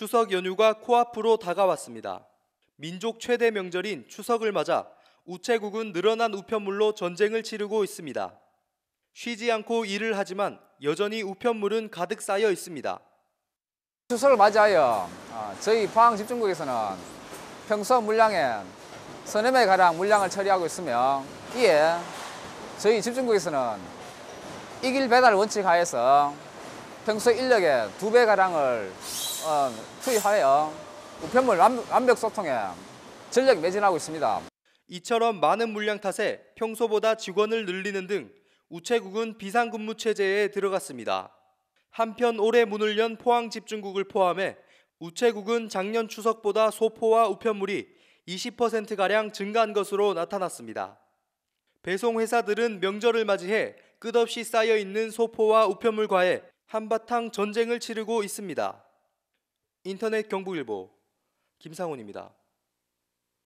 추석 연휴가 코앞으로 다가왔습니다. 민족 최대 명절인 추석을 맞아 우체국은 늘어난 우편물로 전쟁을 치르고 있습니다. 쉬지 않고 일을 하지만 여전히 우편물은 가득 쌓여 있습니다. 추석을 맞이하여 아, 저희 포집중국에서는 평소 물량의 서너 매 가량 물량을 처리하고 있으며 이에 저희 집중국에서는 이길 배달 원칙 하에서 평소 인력의 두 배 가량을 어, 투입하여 우편물 완벽 소통에 전력 매진하고 있습니다. 이처럼 많은 물량 탓에 평소보다 직원을 늘리는 등 우체국은 비상근무 체제에 들어갔습니다. 한편 올해 문을 연 포항집중국을 포함해 우체국은 작년 추석보다 소포와 우편물이 20%가량 증가한 것으로 나타났습니다. 배송회사들은 명절을 맞이해 끝없이 쌓여있는 소포와 우편물과의 한바탕 전쟁을 치르고 있습니다. 인터넷 경북일보 김상훈입니다.